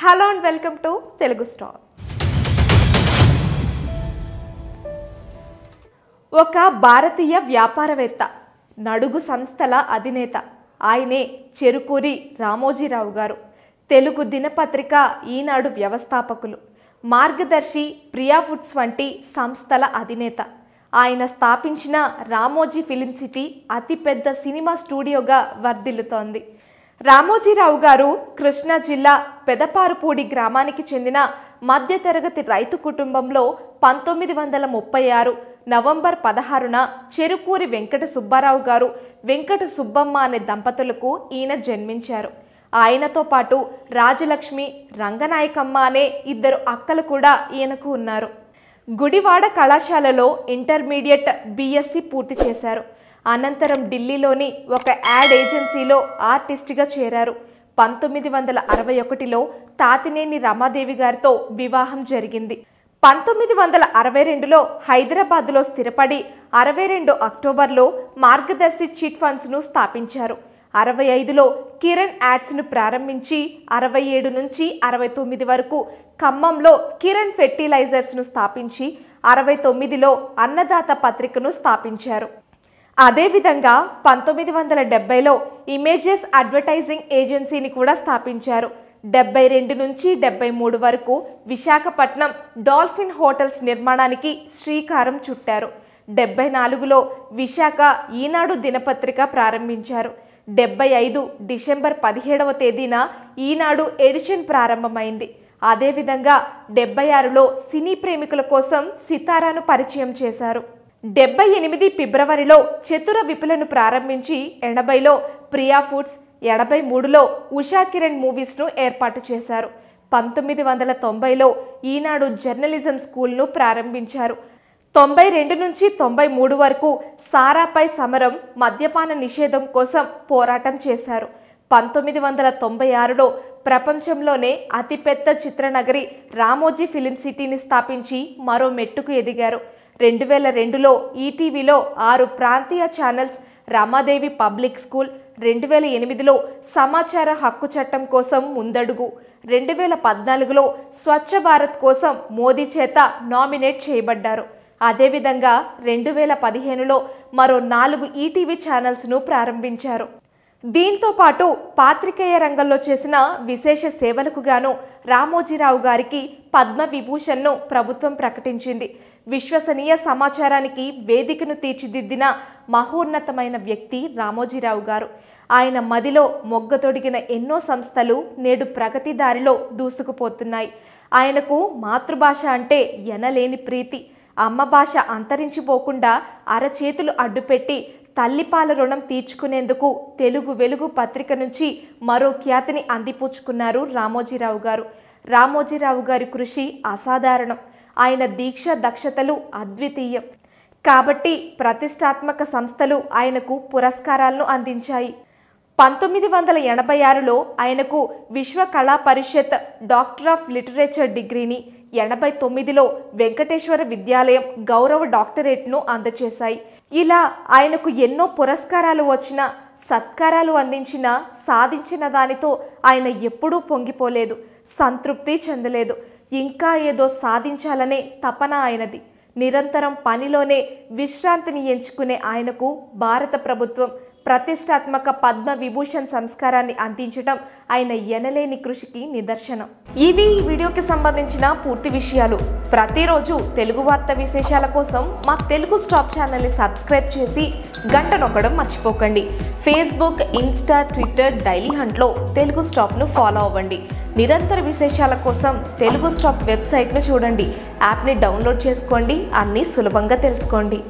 hello and welcome to Telugu star ఒక భారతీయ వ్యాపారవేత్త నడుగు సంస్థల అధినేత ఆయనే చెరుకూరి రామోజీరావు గారు తెలుగు దినపత్రిక ఈనాడు వ్యవస్థాపకులు మార్గదర్శి ప్రియా ఫుడ్స్ వంటి సంస్థల అధినేత ఆయన స్థాపించిన రామోజీ ఫిలిం సిటీ అతిపెద్ద సినిమా స్టూడియోగా వర్ధిల్లుతోంది రామోజీరావు గారు కృష్ణా జిల్లా పెదపారుపూడి గ్రామానికి చెందిన మధ్యతరగతి రైతు కుటుంబంలో పంతొమ్మిది వందల ముప్పై ఆరు నవంబర్ పదహారున చెరుకూరి వెంకట సుబ్బారావు గారు వెంకట సుబ్బమ్మ అనే దంపతులకు ఈయన జన్మించారు ఆయనతో పాటు రాజలక్ష్మి రంగనాయకమ్మ అనే ఇద్దరు అక్కలు కూడా ఈయనకు ఉన్నారు గుడివాడ కళాశాలలో ఇంటర్మీడియట్ బీఎస్సీ పూర్తి చేశారు అనంతరం ఢిల్లీలోని ఒక యాడ్ ఏజెన్సీలో ఆర్టిస్ట్గా చేరారు పంతొమ్మిది వందల అరవై ఒకటిలో తాతినేని రమాదేవి గారితో వివాహం జరిగింది పంతొమ్మిది వందల అరవై రెండులో హైదరాబాద్లో స్థిరపడి అరవై రెండు అక్టోబర్లో మార్గదర్శి చిట్ ఫండ్స్ను స్థాపించారు అరవై ఐదులో కిరణ్ యాడ్స్ను ప్రారంభించి అరవై ఏడు నుంచి అరవై తొమ్మిది వరకు ఖమ్మంలో కిరణ్ ఫెర్టిలైజర్స్ను స్థాపించి అరవై తొమ్మిదిలో అన్నదాత పత్రికను స్థాపించారు అదేవిధంగా పంతొమ్మిది వందల డెబ్బైలో ఇమేజెస్ అడ్వర్టైజింగ్ ఏజెన్సీని కూడా స్థాపించారు డెబ్బై రెండు నుంచి డెబ్బై మూడు వరకు విశాఖపట్నం డాల్ఫిన్ హోటల్స్ నిర్మాణానికి శ్రీకారం చుట్టారు డెబ్బై నాలుగులో విశాఖ ఈనాడు దినపత్రిక ప్రారంభించారు డెబ్బై ఐదు డిసెంబర్ పదిహేడవ తేదీన ఈనాడు ఎడిషన్ ప్రారంభమైంది అదేవిధంగా డెబ్బై ఆరులో సినీ ప్రేమికుల కోసం సితారాను పరిచయం చేశారు డెబ్బై ఎనిమిది ఫిబ్రవరిలో చతుర విపులను ప్రారంభించి ఎనభైలో ప్రియా ఫుడ్స్ ఎనభై మూడులో ఉషా కిరణ్ మూవీస్ను ఏర్పాటు చేశారు పంతొమ్మిది వందల తొంభైలో ఈనాడు జర్నలిజం స్కూల్ను ప్రారంభించారు తొంభై రెండు నుంచి తొంభై మూడు వరకు సారాపై సమరం మద్యపాన నిషేధం కోసం పోరాటం చేశారు పంతొమ్మిది వందల తొంభై ఆరులో ప్రపంచంలోనే అతిపెద్ద చిత్రనగరి రామోజీ ఫిలిం సిటీని స్థాపించి మరో మెట్టుకు ఎదిగారు రెండు వేల రెండులో ఈటీవీలో ఆరు ప్రాంతీయ ఛానల్స్ రమాదేవి పబ్లిక్ స్కూల్ రెండు వేల ఎనిమిదిలో సమాచార హక్కు చట్టం కోసం ముందడుగు రెండు వేల పద్నాలుగులో స్వచ్ఛ భారత్ కోసం మోదీ చేత నామినేట్ చేయబడ్డారు అదేవిధంగా రెండు వేల పదిహేనులో మరో నాలుగు ఈటీవీ ఛానల్స్ను ప్రారంభించారు దీంతో పాటు పాత్రికేయ రంగంలో చేసిన విశేష సేవలకు గాను రామోజీరావు గారికి పద్మవిభూషణ్ను ప్రభుత్వం ప్రకటించింది విశ్వసనీయ సమాచారానికి వేదికను తీర్చిదిద్దిన మహోన్నతమైన వ్యక్తి రామోజీరావు గారు ఆయన మదిలో మొగ్గ తొడిగిన ఎన్నో సంస్థలు నేడు ప్రగతి దారిలో దూసుకుపోతున్నాయి ఆయనకు మాతృభాష అంటే ఎనలేని ప్రీతి అమ్మ భాష అంతరించిపోకుండా అరచేతులు అడ్డుపెట్టి తల్లిపాల రుణం తీర్చుకునేందుకు తెలుగు వెలుగు పత్రిక నుంచి మరో ఖ్యాతిని అందిపుచ్చుకున్నారు రామోజీరావు గారు రామోజీరావు గారి కృషి అసాధారణం ఆయన దీక్ష దక్షతలు అద్వితీయం కాబట్టి ప్రతిష్టాత్మక సంస్థలు ఆయనకు పురస్కారాలను అందించాయి పంతొమ్మిది వందల ఎనభై ఆరులో ఆయనకు విశ్వ కళా పరిషత్ డాక్టర్ ఆఫ్ లిటరేచర్ డిగ్రీని ఎనభై తొమ్మిదిలో వెంకటేశ్వర విద్యాలయం గౌరవ డాక్టరేట్ను అందచేశాయి ఇలా ఆయనకు ఎన్నో పురస్కారాలు వచ్చిన సత్కారాలు అందించిన సాధించిన దానితో ఆయన ఎప్పుడూ పొంగిపోలేదు సంతృప్తి చెందలేదు ఇంకా ఏదో సాధించాలనే తపన ఆయనది నిరంతరం పనిలోనే విశ్రాంతిని ఎంచుకునే ఆయనకు భారత ప్రభుత్వం ప్రతిష్టాత్మక పద్మ విభూషణ్ సంస్కారాన్ని అందించడం ఆయన ఎనలేని కృషికి నిదర్శనం ఇవి ఈ వీడియోకి సంబంధించిన పూర్తి విషయాలు ప్రతిరోజు తెలుగు వార్త విశేషాల కోసం మా తెలుగు స్టాప్ ఛానల్ని సబ్స్క్రైబ్ చేసి గంట నొక్కడం మర్చిపోకండి ఫేస్బుక్ ఇన్స్టా ట్విట్టర్ డైలీ హంట్లో తెలుగు స్టాప్ను ఫాలో అవ్వండి నిరంతర విశేషాల కోసం తెలుగు స్టాప్ వెబ్సైట్ను చూడండి యాప్ని డౌన్లోడ్ చేసుకోండి అన్నీ సులభంగా తెలుసుకోండి